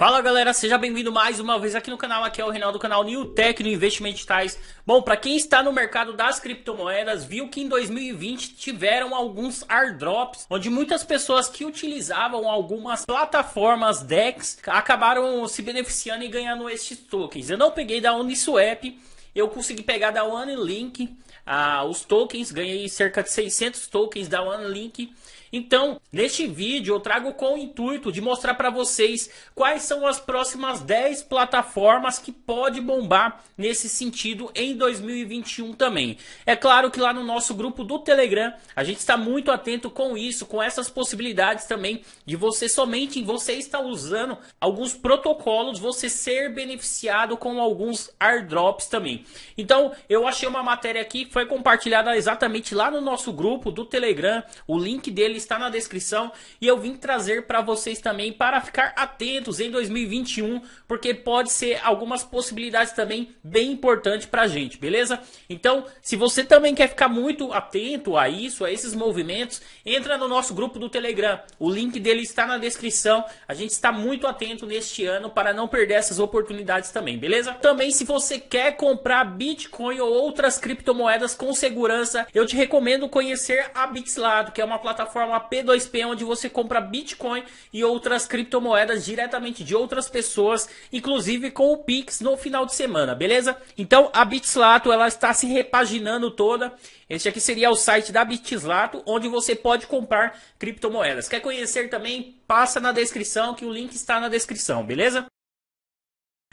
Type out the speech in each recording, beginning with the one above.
Fala galera, seja bem-vindo mais uma vez aqui no canal. Aqui é o Reinaldo do canal New Tech no Investimentos Tais. Bom, para quem está no mercado das criptomoedas, viu que em 2020 tiveram alguns airdrops, onde muitas pessoas que utilizavam algumas plataformas DEX acabaram se beneficiando e ganhando estes tokens. Eu não peguei da Uniswap, eu consegui pegar da OneLink ah, os tokens, ganhei cerca de 600 tokens da OneLink. Então, neste vídeo eu trago com o intuito de mostrar para vocês quais são as próximas 10 plataformas que pode bombar nesse sentido em 2021 também. É claro que lá no nosso grupo do Telegram, a gente está muito atento com isso, com essas possibilidades também de você somente você estar usando alguns protocolos, você ser beneficiado com alguns airdrops também. Então, eu achei uma matéria aqui que foi compartilhada exatamente lá no nosso grupo do Telegram, o link dele está na descrição e eu vim trazer para vocês também para ficar atentos em 2021, porque pode ser algumas possibilidades também bem importantes para a gente, beleza? Então, se você também quer ficar muito atento a isso, a esses movimentos, entra no nosso grupo do Telegram. O link dele está na descrição. A gente está muito atento neste ano para não perder essas oportunidades também, beleza? Também se você quer comprar Bitcoin ou outras criptomoedas com segurança, eu te recomendo conhecer a Bitslado, que é uma plataforma uma P2P onde você compra Bitcoin e outras criptomoedas diretamente de outras pessoas, inclusive com o Pix no final de semana, beleza? Então a Bitslato ela está se repaginando toda. Este aqui seria o site da Bitslato, onde você pode comprar criptomoedas. Quer conhecer também? Passa na descrição que o link está na descrição, beleza?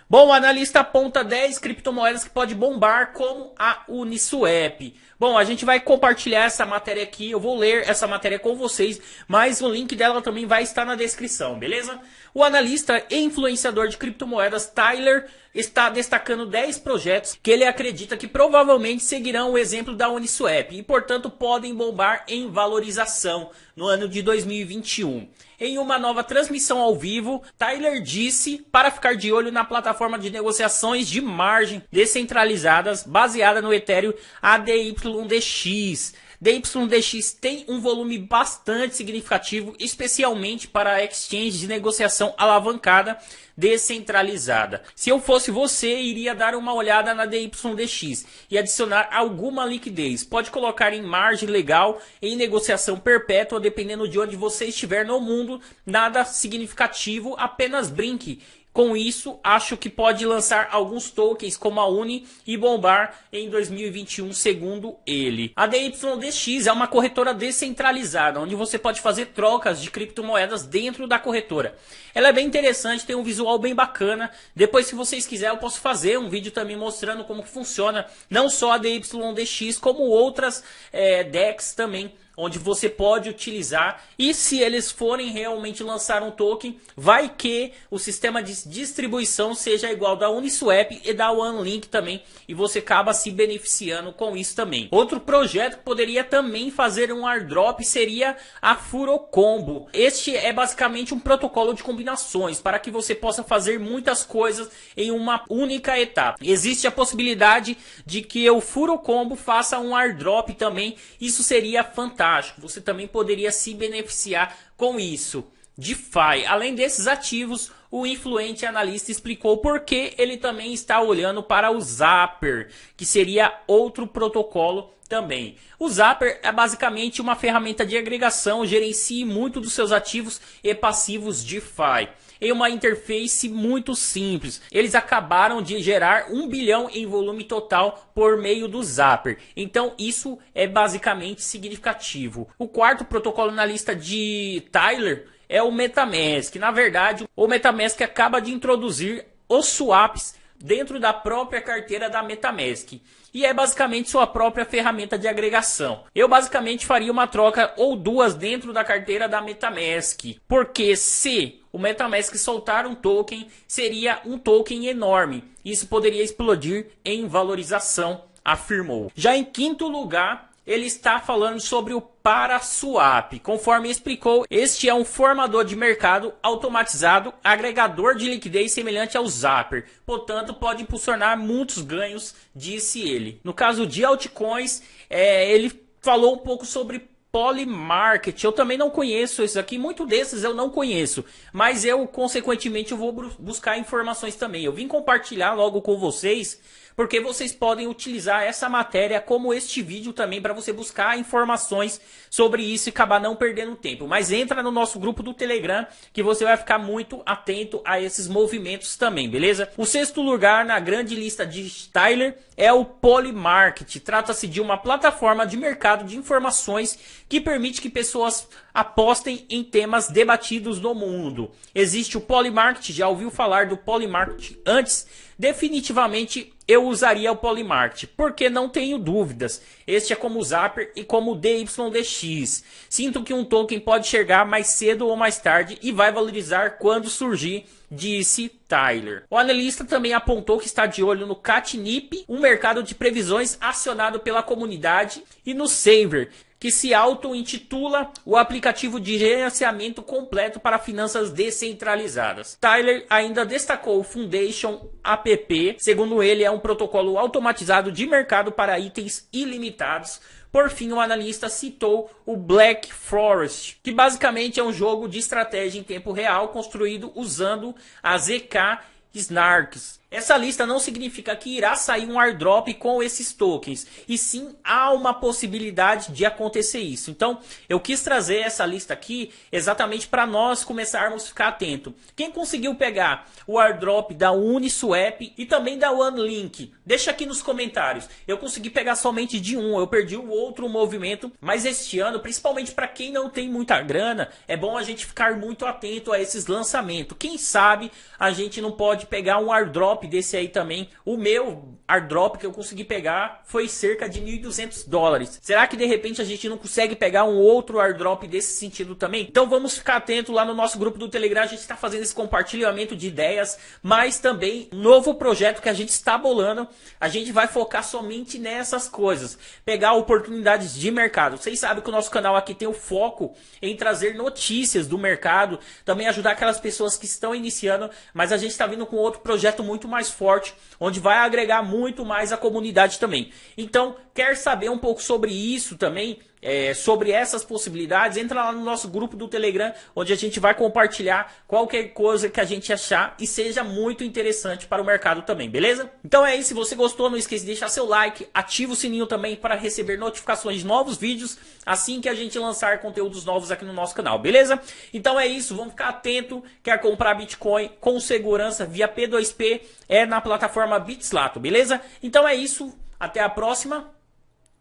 Bom, o analista aponta 10 criptomoedas que pode bombar, como a Uniswap. Bom, a gente vai compartilhar essa matéria aqui, eu vou ler essa matéria com vocês, mas o link dela também vai estar na descrição, beleza? O analista e influenciador de criptomoedas Tyler está destacando 10 projetos que ele acredita que provavelmente seguirão o exemplo da Uniswap e, portanto, podem bombar em valorização no ano de 2021. Em uma nova transmissão ao vivo, Tyler disse para ficar de olho na plataforma de negociações de margem descentralizadas baseada no Ethereum ADYDX DYDX tem um volume bastante significativo, especialmente para exchange de negociação alavancada descentralizada. Se eu fosse você, iria dar uma olhada na DYDX e adicionar alguma liquidez. Pode colocar em margem legal, em negociação perpétua, dependendo de onde você estiver no mundo. Nada significativo, apenas brinque com isso, acho que pode lançar alguns tokens como a Uni e bombar em 2021, segundo ele. A DYDX é uma corretora descentralizada, onde você pode fazer trocas de criptomoedas dentro da corretora. Ela é bem interessante, tem um visual bem bacana. Depois, se vocês quiserem, eu posso fazer um vídeo também mostrando como funciona não só a DYDX, como outras é, eh, DEX também onde você pode utilizar. E se eles forem realmente lançar um token, vai que o sistema de distribuição seja igual da Uniswap e da OneLink também, e você acaba se beneficiando com isso também. Outro projeto que poderia também fazer um airdrop seria a Furocombo. Este é basicamente um protocolo de combinações para que você possa fazer muitas coisas em uma única etapa. Existe a possibilidade de que o Furocombo faça um airdrop também, isso seria fantástico fantástico. Você também poderia se beneficiar com isso. DeFi. Além desses ativos, o influente analista explicou por que ele também está olhando para o Zapper, que seria outro protocolo também. O Zapper é basicamente uma ferramenta de agregação, gerencia muito dos seus ativos e passivos DeFi em uma interface muito simples. Eles acabaram de gerar um bilhão em volume total por meio do Zapper. Então isso é basicamente significativo. O quarto protocolo na lista de Tyler é o MetaMask. Na verdade, o MetaMask acaba de introduzir os swaps dentro da própria carteira da MetaMask. E é basicamente sua própria ferramenta de agregação. Eu basicamente faria uma troca ou duas dentro da carteira da MetaMask, porque se o MetaMask soltar um token, seria um token enorme. Isso poderia explodir em valorização, afirmou. Já em quinto lugar, ele está falando sobre o ParaSwap. Conforme explicou, este é um formador de mercado automatizado, agregador de liquidez semelhante ao Zapper. Portanto, pode impulsionar muitos ganhos, disse ele. No caso de altcoins, é, ele falou um pouco sobre Polymarket. Eu também não conheço esses aqui, muito desses eu não conheço, mas eu consequentemente eu vou buscar informações também. Eu vim compartilhar logo com vocês, porque vocês podem utilizar essa matéria como este vídeo também para você buscar informações sobre isso e acabar não perdendo tempo. Mas entra no nosso grupo do Telegram que você vai ficar muito atento a esses movimentos também, beleza? O sexto lugar na grande lista de Styler é o Polymarket. Trata-se de uma plataforma de mercado de informações que permite que pessoas apostem em temas debatidos no mundo. Existe o polymarket, já ouviu falar do polymarket antes? Definitivamente eu usaria o Polymarket, porque não tenho dúvidas. Este é como o Zapper e como o DYDX. Sinto que um token pode chegar mais cedo ou mais tarde e vai valorizar quando surgir, disse Tyler. O analista também apontou que está de olho no Catnip, um mercado de previsões acionado pela comunidade, e no Saver, que se auto-intitula o aplicativo de gerenciamento completo para finanças descentralizadas. Tyler ainda destacou o Foundation App, segundo ele é um um protocolo automatizado de mercado para itens ilimitados. Por fim, o um analista citou o Black Forest, que basicamente é um jogo de estratégia em tempo real construído usando a ZK Snarks, essa lista não significa que irá sair um airdrop com esses tokens, e sim há uma possibilidade de acontecer isso. Então, eu quis trazer essa lista aqui exatamente para nós começarmos a ficar atento. Quem conseguiu pegar o airdrop da Uniswap e também da OneLink? Deixa aqui nos comentários. Eu consegui pegar somente de um, eu perdi o outro movimento, mas este ano, principalmente para quem não tem muita grana, é bom a gente ficar muito atento a esses lançamentos. Quem sabe a gente não pode pegar um airdrop desse aí também. O meu, airdrop que eu consegui pegar foi cerca de 1.200 dólares. Será que de repente a gente não consegue pegar um outro airdrop desse sentido também? Então vamos ficar atento lá no nosso grupo do Telegram. A gente está fazendo esse compartilhamento de ideias, mas também novo projeto que a gente está bolando. A gente vai focar somente nessas coisas, pegar oportunidades de mercado. Vocês sabem que o nosso canal aqui tem o foco em trazer notícias do mercado, também ajudar aquelas pessoas que estão iniciando, mas a gente está vindo com outro projeto muito mais forte, onde vai agregar muito muito mais a comunidade também. Então, quer saber um pouco sobre isso também? é, sobre essas possibilidades, entra lá no nosso grupo do Telegram, onde a gente vai compartilhar qualquer coisa que a gente achar e seja muito interessante para o mercado também, beleza? Então é isso, se você gostou, não esqueça de deixar seu like, ativa o sininho também para receber notificações de novos vídeos assim que a gente lançar conteúdos novos aqui no nosso canal, beleza? Então é isso, vamos ficar atento, quer comprar Bitcoin com segurança via P2P, é na plataforma Bitslato, beleza? Então é isso, até a próxima,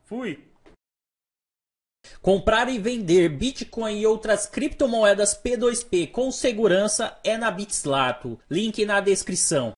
fui! Comprar e vender Bitcoin e outras criptomoedas P2P com segurança é na Bitslato. Link na descrição.